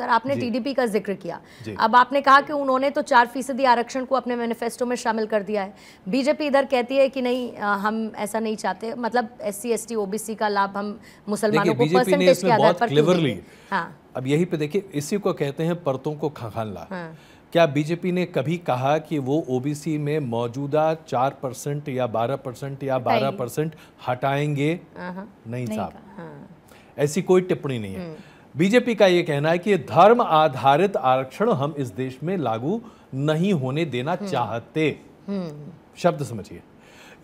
Sir आपने TDP का जिक्र किया अब आपने कहा कि उन्होंने तो चार फीसदी आरक्षण को अपने मैनिफेस्टो में शामिल कर दिया है बीजेपी इधर कहती है कि नहीं आ, हम ऐसा नहीं चाहते मतलब S C S T OBC का लाभ हम मुसलमानों को परसेंटेज के आधार पर हाँ अब यही पे देखिए इसी को कहते हैं परतों को खंगालना हाँ। क्या बीजेपी ने कभी कहा कि वो ओबीसी में मौजूदा चार परसेंट या बारह परसेंट या बारह परसेंट हटाएंगे हाँ, हाँ। नहीं साहब हाँ। ऐसी कोई टिप्पणी नहीं है हम्म। बीजेपी का यह कहना है कि धर्म आधारित आरक्षण हम इस देश में लागू नहीं होने देना हम्म। चाहते हम्म। शब्द समझिए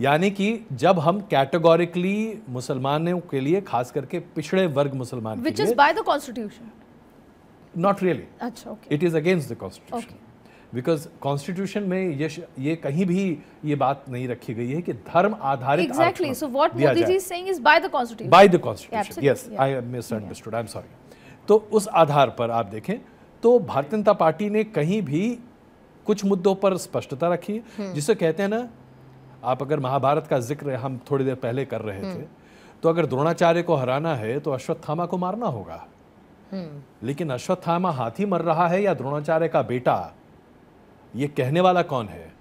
यानी कि जब हम कैटेगोरिकली मुसलमानों के लिए खास करके पिछड़े वर्ग मुसलमान which is by the constitution not really अच्छा it is against the constitution because constitution में ये ये कहीं भी ये बात नहीं रखी गई है कि धर्म आधारित exactly so by the constitution I I am sorry तो उस आधार पर आप देखें तो भारतीय जनता पार्टी ने कहीं भी कुछ मुद्दों पर स्पष्टता रखी हम्म। जिसे कहते हैं ना आप अगर महाभारत का जिक्र हम थोड़ी देर पहले कर रहे थे हम्म। तो अगर द्रोणाचार्य को हराना है तो अश्वत्थामा को मारना होगा हम्म। लेकिन अश्वत्थामा हाथी मर रहा है या द्रोणाचार्य का बेटा ये कहने वाला कौन है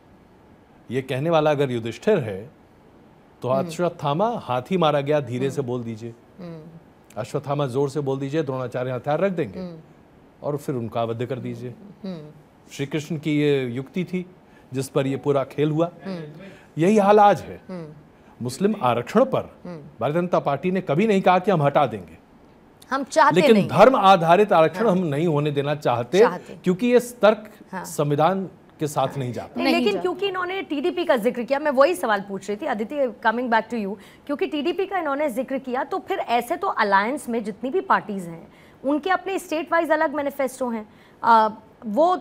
ये कहने वाला अगर युधिष्ठिर है तो अश्वत्थामा हाथी मारा गया धीरे से बोल दीजिए अश्वत्थामा जोर से बोल दीजिए द्रोणाचार्य हथियार रख देंगे हम्म। और फिर उनका अवध कर दीजिए हम्म। श्री कृष्ण की ये युक्ति थी जिस पर ये पूरा खेल हुआ हम्म। यही हाल आज है मुस्लिम आरक्षण पर भारतीय जनता पार्टी ने कभी नहीं कहा कि हम हटा देंगे हम चाहते लेकिन नहीं। धर्म आधारित आरक्षण हाँ। हम नहीं होने देना चाहते, चाहते। क्योंकि ये तर्क हाँ। संविधान के साथ नहीं जाता नहीं, लेकिन क्योंकि इन्होंने टीडीपी का जिक्र किया मैं वही सवाल पूछ रही थी Aditi coming back to you क्योंकि टीडीपी का इन्होंने जिक्र किया तो फिर ऐसे तो अलायंस में जितनी भी पार्टीज हैं उनके अपने स्टेट वाइज अलग मैनिफेस्टो हैं वो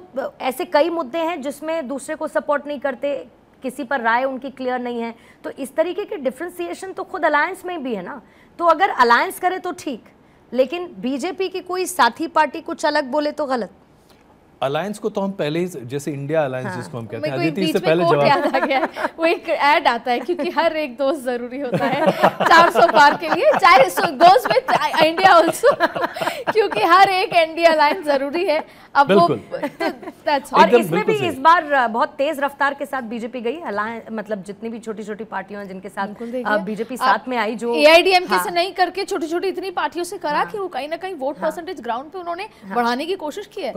ऐसे कई मुद्दे हैं जिसमें दूसरे को सपोर्ट नहीं करते किसी पर राय उनकी क्लियर नहीं है तो इस तरीके के डिफ्रेंसिएशन तो खुद अलायंस में भी है ना तो अगर अलायंस करे तो ठीक लेकिन बीजेपी की कोई साथी पार्टी कुछ अलग बोले तो गलत अलायंस को तो हम पहले ही जैसे इंडिया अलायंस हाँ। जिसको हम कहते हैं आदित्य इससे पहले जवाब आ गया वो एक ऐड आता है क्योंकि हर एक दोस्त जरूरी होता है 400 पार के लिए चाहे दोस्त विद इंडिया आल्सो क्योंकि हर एक इंडिया अलायंस जरूरी है अब वो तो दैट्स और इसमें भी इस बार बहुत तेज रफ्तार के साथ बीजेपी गई अलायंस मतलब जितनी भी छोटी छोटी पार्टियां हैं जिनके साथ बीजेपी साथ में आई जो एआईडीएमके से हाँ। नहीं करके छोटी छोटी इतनी पार्टियों से करा हाँ। कि वो कहीं ना कहीं वोट परसेंटेज ग्राउंड पे उन्होंने हाँ। बढ़ाने की कोशिश की है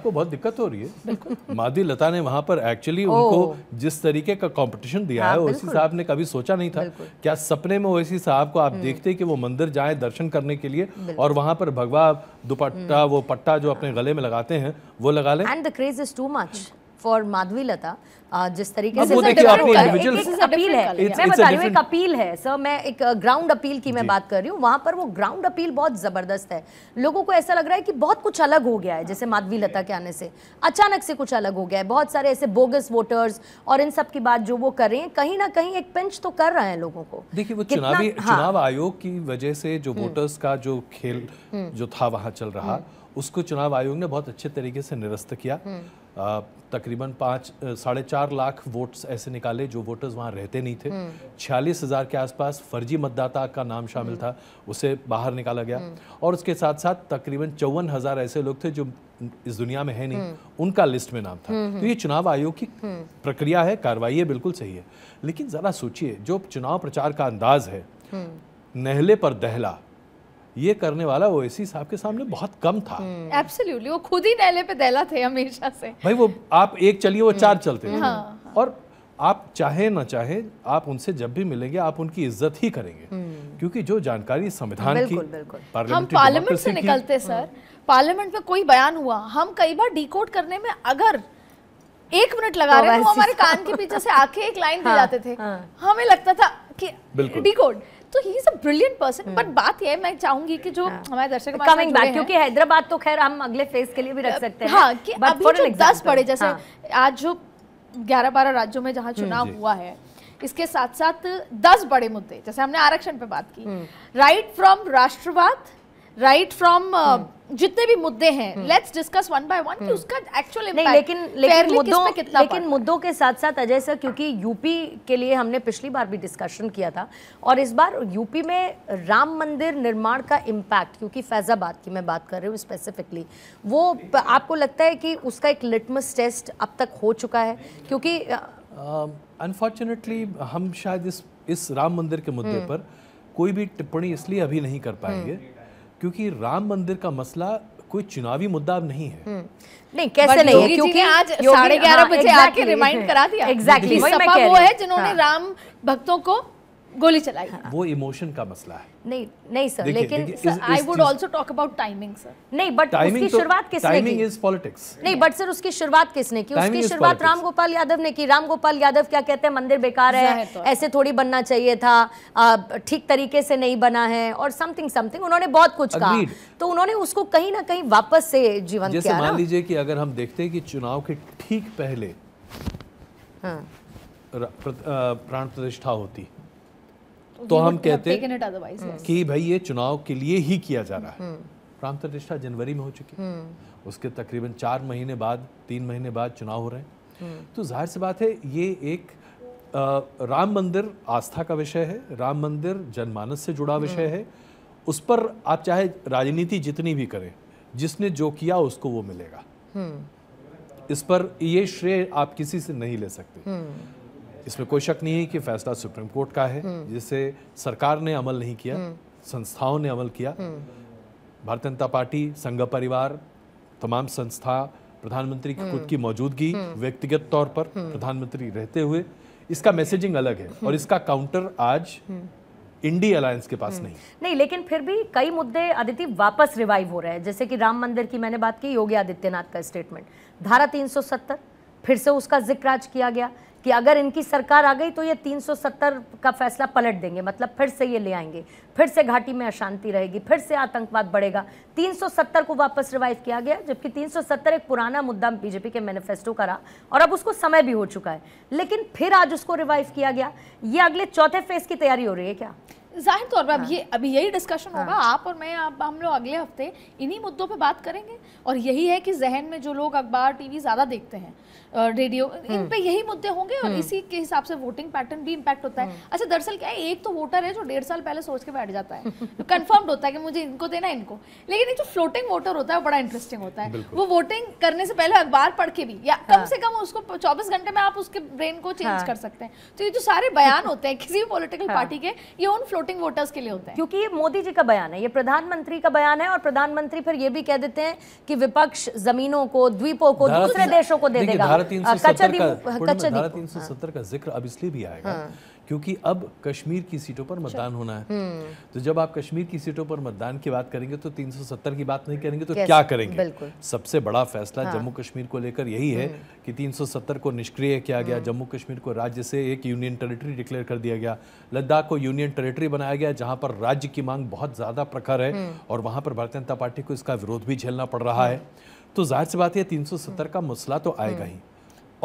आपको बहुत दिक्कत हो रही है मादी लता ने वहाँ पर एक्चुअली उनको जिस तरीके का कंपटीशन दिया हाँ, है ओसी साहब ने कभी सोचा नहीं था क्या सपने में ओसी साहब को आप हम्म। देखते कि वो मंदिर जाए दर्शन करने के लिए और वहाँ पर भगवा दुपट्टा हम्म। वो पट्टा जो अपने गले में लगाते हैं वो लगा लें and the craze is too much for Madhavi Latha जिस तरीके से एक अपील है मैं बता रही हूँ एक अपील है सर मैं एक ग्राउंड uh, अपील की मैं बात कर रही हूँ वहां पर वो ग्राउंड अपील बहुत ज़बरदस्त है लोगों को ऐसा लग रहा है कि बहुत कुछ अलग हो गया है जैसे माधवी लता के आने से अचानक से कुछ अलग हो गया है बहुत सारे ऐसे बोगस वोटर्स और इन सब की बात जो वो कर रहे हैं कहीं ना कहीं एक पिंच तो कर रहे हैं लोगों को देखिए वो चुनावी हाँ। चुनाव आयोग की वजह से जो वोटर्स हम्म। का जो खेल हम्म। जो था वहां चल रहा हम्म। उसको चुनाव आयोग ने बहुत अच्छे तरीके से निरस्त किया तकरीबन पाँच साढ़े चार लाख वोट्स ऐसे निकाले जो वोटर्स वहाँ रहते नहीं थे हम्म। छियालीस हज़ार के आसपास फर्जी मतदाता का नाम शामिल हम्म। था उसे बाहर निकाला गया हम्म। और उसके साथ साथ तकरीबन चौवन हज़ार ऐसे लोग थे जो इस दुनिया में है नहीं उनका लिस्ट में नाम था तो ये चुनाव आयोग की प्रक्रिया है कार्रवाई है बिल्कुल सही है लेकिन ज़रा सोचिए जो चुनाव प्रचार का अंदाज है नहले पर दहला ये करने वाला ओएसी साहब के सामने बहुत कम था एब्सोल्युटली हम्म। वो खुद ही नैले पे दहला थे हमेशा से भाई वो आप एक चलिए वो चार हम्म। चलते थे हाँ। और आप चाहे ना चाहे आप उनसे जब भी मिलेंगे आप उनकी इज्जत ही करेंगे हम्म। क्योंकि जो जानकारी संविधान की हम पार्लियामेंट से निकलते हाँ। सर पार्लियामेंट में कोई बयान हुआ हम कई बार डिकोड करने में अगर एक मिनट लगा तो रहे हैं तो हमारे तो- कान के पीछे से आके एक लाइन दे जाते थे हाँ। हमें लगता था तो he is a brilliant person hmm. But बात यह मैं चाहूंगी कि जो हाँ. हमारे दर्शक कमिंग बैक क्योंकि हैदराबाद तो खैर हम अगले फेज के लिए भी रख सकते हैं हाँ कि अभी जो दस पड़े जैसे हाँ. आज जो ग्यारह बारह राज्यों में जहाँ हम्म, चुनाव हुआ है इसके साथ साथ दस बड़े मुद्दे जैसे हमने आरक्षण पे बात की राइट फ्रॉम राष्ट्रवाद राइट फ्रॉम uh, hmm. जितने भी मुद्दे हैं let's discuss one by one कि hmm. उसका एक्चुअल नहीं लेकिन लेकिन मुद्दों कितना लेकिन मुद्दों के साथ साथ अजय सर क्योंकि यूपी के लिए हमने पिछली बार भी डिस्कशन किया था और इस बार यूपी में राम मंदिर निर्माण का इम्पैक्ट क्योंकि फैज़ाबाद की मैं बात कर रही हूँ स्पेसिफिकली वो आपको लगता है कि उसका एक लिटमस टेस्ट अब तक हो चुका है क्योंकि अनफॉर्चुनेटली um, हम शायद इस इस राम मंदिर के मुद्दे hmm. पर कोई भी टिप्पणी इसलिए अभी नहीं कर पाएंगे क्योंकि राम मंदिर का मसला कोई चुनावी मुद्दा अब नहीं है हम्म। नहीं कैसे नहीं है क्योंकि आज साढ़े ग्यारह हाँ, बजे आके रिमाइंड करा दिया एग्जैक्टली वो है जिन्होंने हाँ। राम भक्तों को गोली चलाई हाँ। वो इमोशन का मसला है नहीं नहीं सर लेकिन I would also talk about timing sir नहीं बट उसकी तो, शुरुआत किसने की टाइमिंग इज पॉलिटिक्स नहीं बट सर उसकी शुरुआत किसने की उसकी शुरुआत रामगोपाल यादव ने की रामगोपाल यादव क्या कहते हैं मंदिर बेकार है ऐसे थोड़ी बनना चाहिए था ठीक तरीके से नहीं बना है और समथिंग समथिंग उन्होंने बहुत कुछ कहा तो उन्होंने उसको कहीं ना कहीं वापस से जीवन किया मान लीजिए कि अगर हम देखते हैं कि चुनाव के ठीक पहले हाँ। प्राण प्रतिष्ठा होती तो हम कहते हैं कि भाई ये चुनाव के लिए ही किया जा रहा है हम्म। प्रांत प्रतिष्ठा जनवरी में हो चुकी है हम्म। उसके तकरीबन चार महीने बाद तीन महीने बाद चुनाव हो रहे हैं हम्म। तो जाहिर सी बात है ये एक आ, राम मंदिर आस्था का विषय है राम मंदिर जनमानस से जुड़ा विषय है उस पर आप चाहे राजनीति जितनी भी करें जिसने जो किया उसको वो मिलेगा इस पर ये श्रेय आप किसी से नहीं ले सकते इसमें कोई शक नहीं है कि फैसला सुप्रीम कोर्ट का है हम्म। जिसे सरकार ने अमल नहीं किया हम्म। संस्थाओं ने अमल किया हम्म। भारतीय जनता पार्टी संघ परिवार तमाम संस्था प्रधानमंत्री की खुद की मौजूदगी व्यक्तिगत तौर पर प्रधानमंत्री रहते हुए इसका मैसेजिंग अलग है और इसका काउंटर आज इंडी अलायंस के पास नहीं नहीं लेकिन फिर भी कई मुद्दे आदित्य वापस रिवाइव हो रहे हैं जैसे कि राम मंदिर की मैंने बात की योगी आदित्यनाथ का स्टेटमेंट धारा 370 फिर से उसका जिक्र आज किया गया कि अगर इनकी सरकार आ गई तो ये 370 का फैसला पलट देंगे मतलब फिर से ये ले आएंगे फिर से घाटी में अशांति रहेगी फिर से आतंकवाद बढ़ेगा 370 को वापस रिवाइव किया गया जबकि 370 एक पुराना मुद्दा बीजेपी के मैनिफेस्टो का रहा और अब उसको समय भी हो चुका है लेकिन फिर आज उसको रिवाइव किया गया ये अगले चौथे फेज की तैयारी हो रही है क्या जाहिर तौर पर अब हाँ। ये अभी यही डिस्कशन हाँ। होगा आप और मैं आप हम लोग अगले हफ्ते इन्हीं मुद्दों पे बात करेंगे और यही है कि जहन में जो लोग अखबार टीवी ज़्यादा देखते हैं रेडियो इन हम्म। पे यही मुद्दे होंगे और हम्म। इसी के हिसाब से वोटिंग पैटर्न भी इम्पैक्ट होता है हम्म। अच्छा दरअसल क्या है एक तो वोटर है जो डेढ़ साल पहले सोच के बैठ जाता है कन्फर्म्ड होता है कि मुझे इनको देना इनको लेकिन ये जो फ्लोटिंग वोटर होता है बड़ा इंटरेस्टिंग होता है वो वोटिंग करने से पहले अखबार पढ़ के भी या कम हाँ। से कम उसको चौबीस घंटे में आप उसके ब्रेन को चेंज हाँ। कर सकते हैं तो ये जो सारे बयान होते हैं किसी भी पोलिटिकल पार्टी के ये उन फ्लोटिंग वोटर्स के लिए होता है क्योंकि ये मोदी जी का बयान है ये प्रधानमंत्री का बयान है और प्रधानमंत्री फिर ये भी कह देते हैं कि विपक्ष जमीनों को द्वीपों को दूसरे देशों को दे देगा कच्चा हाँ। का जिक्र अब इसलिए भी आएगा हाँ। क्योंकि अब कश्मीर की सीटों पर अच्छा। मतदान होना है हम्म। तो जब आप कश्मीर की सीटों पर मतदान की बात करेंगे तो 370 की बात नहीं करेंगे तो क्या करेंगे सबसे बड़ा फैसला हाँ। जम्मू कश्मीर को लेकर यही है हम्म। कि 370 को निष्क्रिय किया गया हम्म। जम्मू कश्मीर को राज्य से एक यूनियन टेरिटरी डिक्लेयर कर दिया गया लद्दाख को यूनियन टेरिटरी बनाया गया जहां पर राज्य की मांग बहुत ज़्यादा प्रखर है और वहां पर भारतीय जनता पार्टी को इसका विरोध भी झेलना पड़ रहा है तो जाहिर सी बात है तीन का मसला तो आएगा ही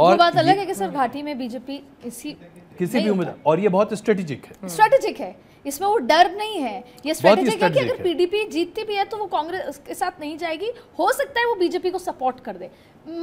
और वो बात अलग है कि सर घाटी में बीजेपी इसी किसी भी उम्मीदवार और ये बहुत स्ट्रेटेजिक है स्ट्रेटेजिक hmm. है इसमें वो डर नहीं है ये स्ट्रेटेजिक है कि अगर पीडीपी जीतती भी है तो वो कांग्रेस के साथ नहीं जाएगी हो सकता है वो बीजेपी को सपोर्ट कर दे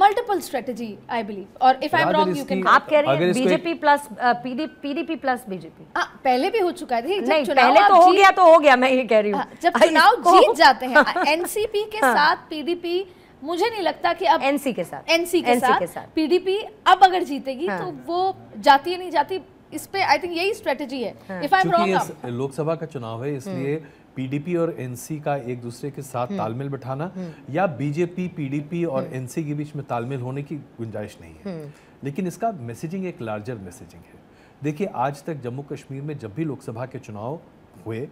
मल्टीपल स्ट्रेटेजी आई बिलीव और if I am wrong you can आप कह रहे हैं BJP plus PDP plus BJP पहले भी हो चुका है नहीं पहले तो हो गया तो हो गया मैं ये कह रही हूँ हाँ, जब चुनाव जीत जाते हैं एनसीपी के हाँ। साथ पीडीपी मुझे नहीं लगता कि अब एनसी के साथ एनसी के, के साथ पीडीपी अब अगर जीतेगी हाँ। तो वो जाती है नहीं जाती इस पे आई थिंक यही स्ट्रेटेजी है if I am wrong Lok Sabha का चुनाव है इसलिए हाँ। पीडीपी और एनसी का एक दूसरे के साथ हाँ। तालमेल बिठाना हाँ। या बीजेपी पीडीपी और एनसी के बीच में तालमेल होने की गुंजाइश नहीं है लेकिन इसका मैसेजिंग एक लार्जर मैसेजिंग है देखिए आज तक जम्मू कश्मीर में जब भी लोकसभा के चुनाव हुए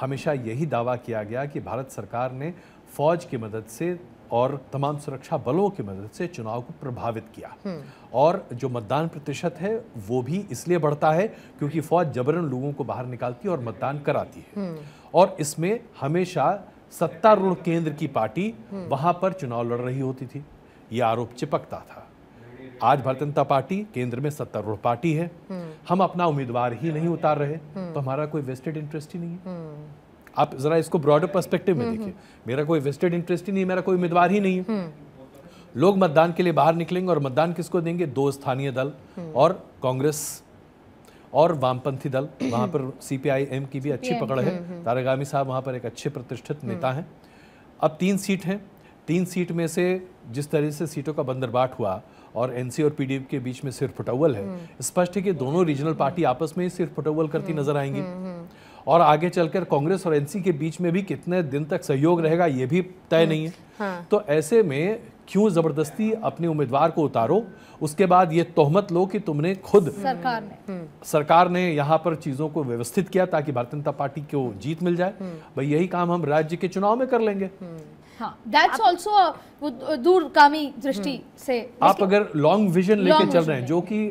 हमेशा यही दावा किया गया कि भारत सरकार ने फौज की मदद से और तमाम सुरक्षा बलों की मदद से चुनाव को प्रभावित किया हम्म। और जो मतदान प्रतिशत है वो भी इसलिए बढ़ता है क्योंकि फौज जबरन लोगों को बाहर निकालती है और मतदान कराती है हम्म। और इसमें हमेशा सत्तारूढ़ केंद्र की पार्टी हम्म। वहां पर चुनाव लड़ रही होती थी ये आरोप चिपकता था आज भारतीय जनता पार्टी केंद्र में सत्तारूढ़ पार्टी है हम अपना उम्मीदवार ही नहीं उतार रहे तो हमारा कोई वेस्टेड इंटरेस्ट ही नहीं है आप जरा इसको ब्रॉडर पर्सपेक्टिव में हम्म, देखिए हम्म। मेरा कोई वेस्टेड इंटरेस्ट ही नहीं मेरा कोई उम्मीदवार ही नहीं है हम्म। लोग मतदान के लिए बाहर निकलेंगे और मतदान किसको देंगे दो स्थानीय दल और कांग्रेस और वामपंथी दल वहां पर सीपीआईएम की भी अच्छी पकड़ है तारागामी साहब वहां पर एक अच्छे प्रतिष्ठित नेता हैं अब तीन सीट हैं तीन सीट में से जिस तरह से सीटों का बंदरबाट हुआ और एनसी और पीडीएफ के बीच में सिर्फ फुटवल है स्पष्ट है कि दोनों रीजनल पार्टी आपस में ही सिर्फ फुटवल करती नजर आएंगी और आगे चलकर कांग्रेस और एनसी के बीच में भी कितने दिन तक सहयोग रहेगा ये भी तय नहीं है हाँ।, हाँ। तो ऐसे में क्यों जबरदस्ती अपने उम्मीदवार को उतारो उसके बाद ये तोहमत लो कि तुमने खुद सरकार ने हम्म। सरकार ने यहाँ पर चीजों को व्यवस्थित किया ताकि भारतीय जनता पार्टी को जीत मिल जाए हम्म। भाई यही काम हम राज्य के चुनाव में कर लेंगे दैट्स हम्म। ऑल्सो हाँ, दूरगामी दृष्टि से आप अगर लॉन्ग विजन लेके चल रहे हैं जो कि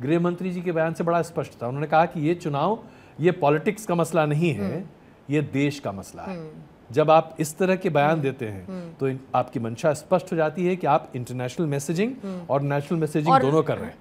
गृह मंत्री जी के बयान से बड़ा स्पष्ट था उन्होंने कहा कि ये चुनाव ये पॉलिटिक्स का मसला नहीं है हम्म। ये देश का मसला है हम्म। जब आप इस तरह के बयान हम्म। देते हैं तो आपकी मंशा स्पष्ट हो जाती है कि आप इंटरनेशनल मैसेजिंग और नेशनल मैसेजिंग दोनों कर रहे हैं